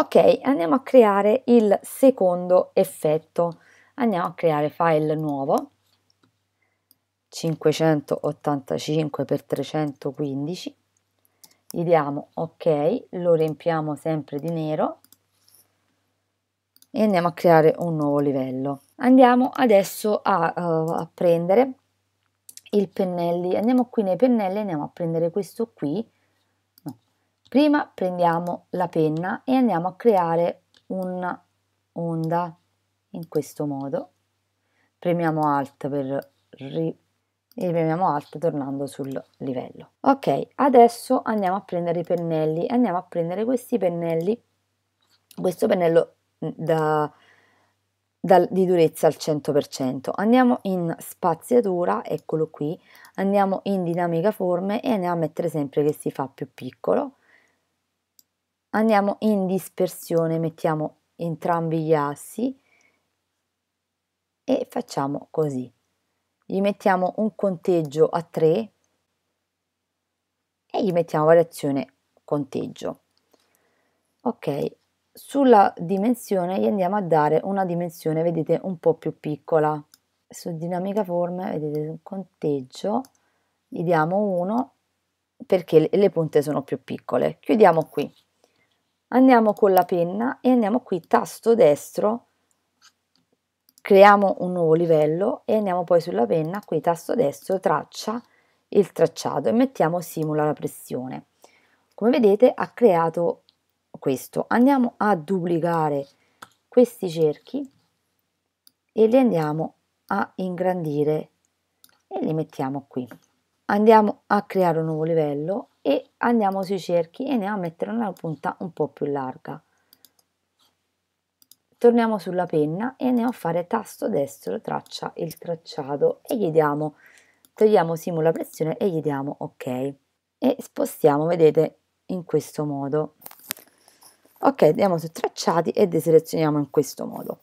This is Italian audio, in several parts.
Ok, andiamo a creare il secondo effetto. Andiamo a creare file nuovo, 585 x 315, gli diamo ok, lo riempiamo sempre di nero e andiamo a creare un nuovo livello. Andiamo adesso a, uh, a prendere il pennelli, andiamo qui nei pennelli, andiamo a prendere questo qui, Prima prendiamo la penna e andiamo a creare un'onda in questo modo. Premiamo Alt per ri... e premiamo Alt tornando sul livello. Ok, adesso andiamo a prendere i pennelli. Andiamo a prendere questi pennelli, questo pennello mm, da, da, di durezza al 100%. Andiamo in spaziatura, eccolo qui, andiamo in dinamica forme e andiamo a mettere sempre che si fa più piccolo andiamo in dispersione, mettiamo entrambi gli assi e facciamo così. Gli mettiamo un conteggio a 3 e gli mettiamo variazione conteggio. Ok, sulla dimensione gli andiamo a dare una dimensione, vedete, un po' più piccola. Su dinamica forma, vedete, un conteggio, gli diamo 1 perché le punte sono più piccole. Chiudiamo qui andiamo con la penna e andiamo qui tasto destro creiamo un nuovo livello e andiamo poi sulla penna qui tasto destro traccia il tracciato e mettiamo simula la pressione come vedete ha creato questo andiamo a duplicare questi cerchi e li andiamo a ingrandire e li mettiamo qui andiamo a creare un nuovo livello e andiamo sui cerchi e andiamo a mettere una punta un po' più larga torniamo sulla penna e andiamo a fare tasto destro traccia il tracciato e gli diamo togliamo simula pressione e gli diamo ok e spostiamo vedete in questo modo ok andiamo su tracciati e deselezioniamo in questo modo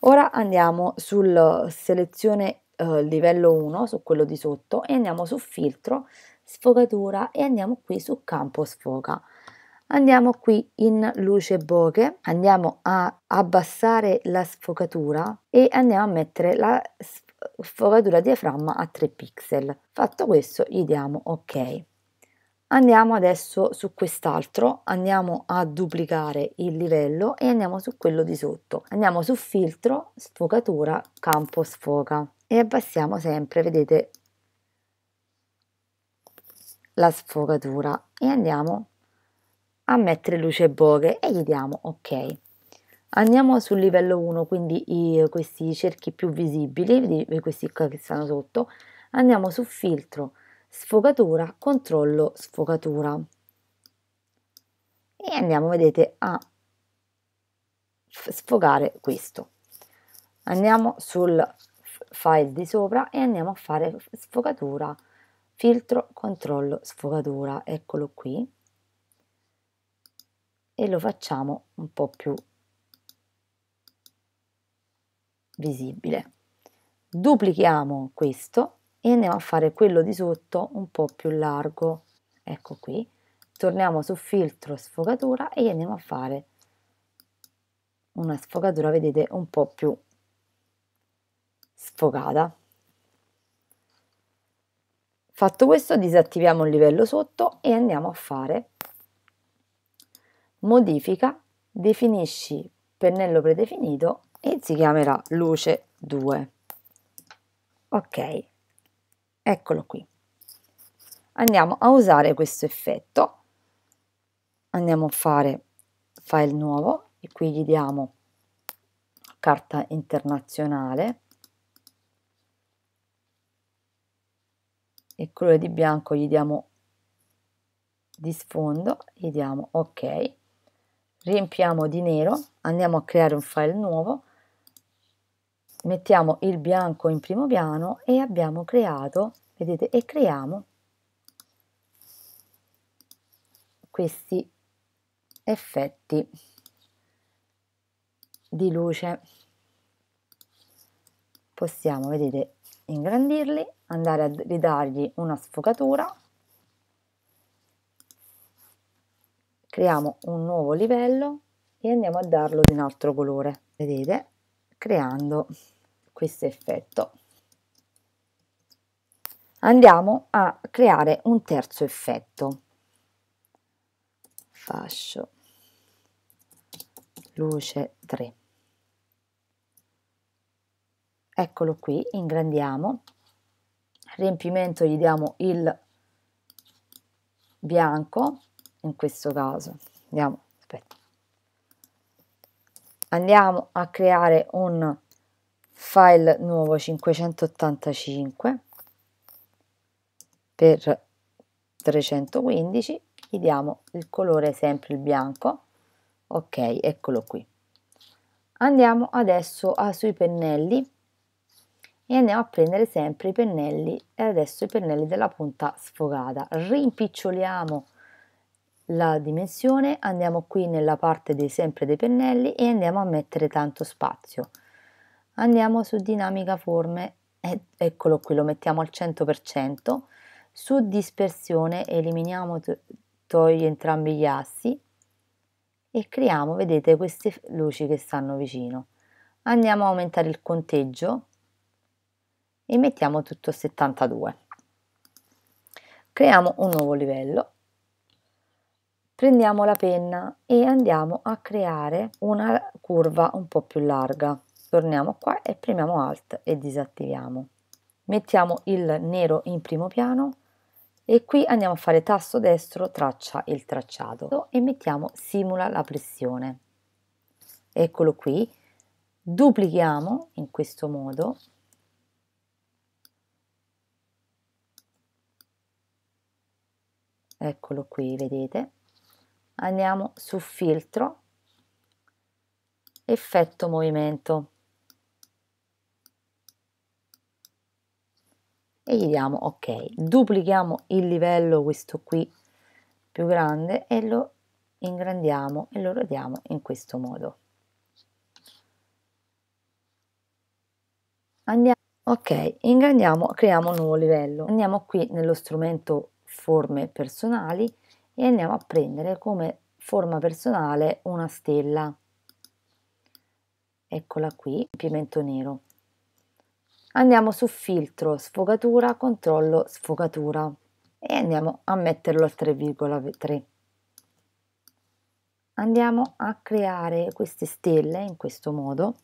ora andiamo sulla selezione eh, livello 1 su quello di sotto e andiamo su filtro sfogatura e andiamo qui su campo sfoca andiamo qui in luce bokeh andiamo a abbassare la sfogatura e andiamo a mettere la sfogatura diaframma a 3 pixel fatto questo gli diamo ok andiamo adesso su quest'altro andiamo a duplicare il livello e andiamo su quello di sotto andiamo su filtro sfogatura campo sfoca e abbassiamo sempre, vedete, la sfogatura e andiamo a mettere luce bokeh e gli diamo ok. Andiamo sul livello 1, quindi i, questi cerchi più visibili, questi qua che stanno sotto, andiamo su filtro, sfogatura, controllo sfogatura e andiamo, vedete, a sfogare questo. Andiamo sul file di sopra e andiamo a fare sfogatura, filtro, controllo, sfogatura, eccolo qui. E lo facciamo un po' più visibile. Duplichiamo questo e andiamo a fare quello di sotto un po' più largo, ecco qui. Torniamo su filtro, sfogatura e andiamo a fare una sfogatura, vedete, un po' più sfogata. Fatto questo disattiviamo il livello sotto e andiamo a fare modifica, definisci pennello predefinito e si chiamerà luce 2. Ok, eccolo qui. Andiamo a usare questo effetto. Andiamo a fare file nuovo e qui gli diamo carta internazionale il colore di bianco gli diamo di sfondo, gli diamo ok, riempiamo di nero, andiamo a creare un file nuovo, mettiamo il bianco in primo piano e abbiamo creato, vedete, e creiamo questi effetti di luce possiamo vedete ingrandirli andare a ridargli una sfocatura, creiamo un nuovo livello e andiamo a darlo di un altro colore, vedete, creando questo effetto. Andiamo a creare un terzo effetto. Fascio luce 3. Eccolo qui, ingrandiamo riempimento gli diamo il bianco, in questo caso andiamo, andiamo a creare un file nuovo 585 per 315 gli diamo il colore sempre il bianco ok eccolo qui andiamo adesso a, ah, sui pennelli e andiamo a prendere sempre i pennelli e adesso i pennelli della punta sfogata rimpiccioliamo la dimensione andiamo qui nella parte dei, sempre dei pennelli e andiamo a mettere tanto spazio andiamo su dinamica forme e, eccolo qui lo mettiamo al 100% su dispersione eliminiamo togli entrambi gli assi e creiamo vedete queste luci che stanno vicino andiamo a aumentare il conteggio e mettiamo tutto 72 creiamo un nuovo livello prendiamo la penna e andiamo a creare una curva un po più larga torniamo qua e premiamo alt e disattiviamo mettiamo il nero in primo piano e qui andiamo a fare tasto destro traccia il tracciato e mettiamo simula la pressione eccolo qui duplichiamo in questo modo eccolo qui vedete andiamo su filtro effetto movimento e gli diamo ok duplichiamo il livello questo qui più grande e lo ingrandiamo e lo radiamo in questo modo andiamo ok ingrandiamo creiamo un nuovo livello andiamo qui nello strumento forme personali e andiamo a prendere come forma personale una stella. Eccola qui, pimento nero. Andiamo su filtro, sfogatura, controllo, sfogatura e andiamo a metterlo al 3,3. Andiamo a creare queste stelle in questo modo.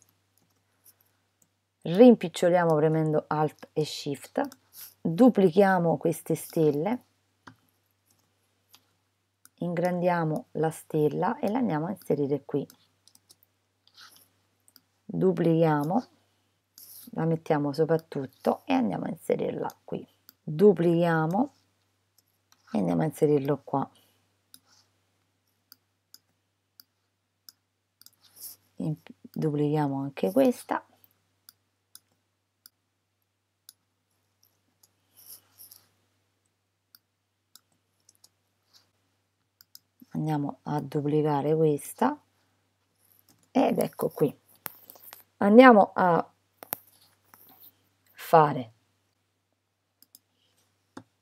Rimpiccioliamo premendo Alt e Shift, duplichiamo queste stelle ingrandiamo la stella e la andiamo a inserire qui duplichiamo la mettiamo soprattutto e andiamo a inserirla qui duplichiamo e andiamo a inserirlo qua duplichiamo anche questa andiamo a duplicare questa ed ecco qui andiamo a fare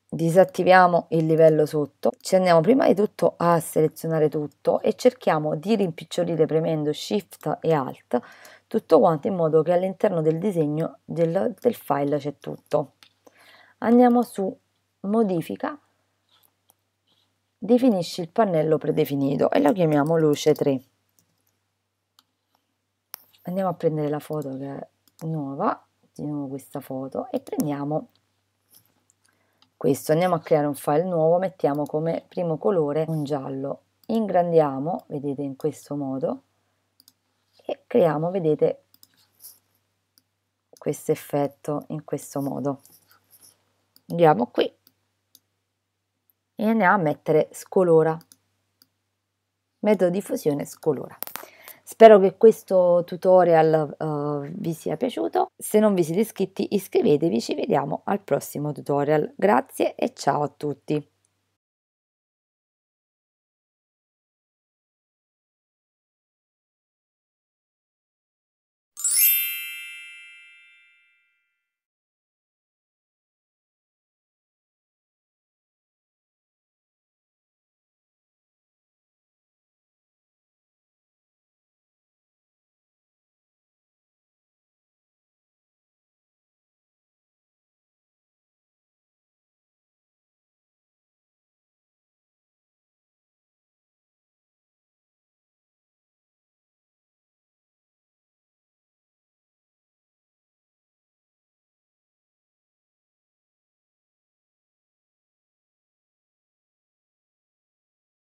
disattiviamo il livello sotto ci andiamo prima di tutto a selezionare tutto e cerchiamo di rimpicciolire premendo shift e alt tutto quanto in modo che all'interno del disegno del, del file c'è tutto andiamo su modifica definisci il pannello predefinito e lo chiamiamo luce 3. Andiamo a prendere la foto che è nuova, di nuovo questa foto e prendiamo questo. Andiamo a creare un file nuovo, mettiamo come primo colore un giallo, ingrandiamo, vedete in questo modo, e creiamo, vedete, questo effetto in questo modo. Andiamo qui e andiamo a mettere scolora, metodo di fusione scolora. Spero che questo tutorial uh, vi sia piaciuto, se non vi siete iscritti iscrivetevi, ci vediamo al prossimo tutorial, grazie e ciao a tutti!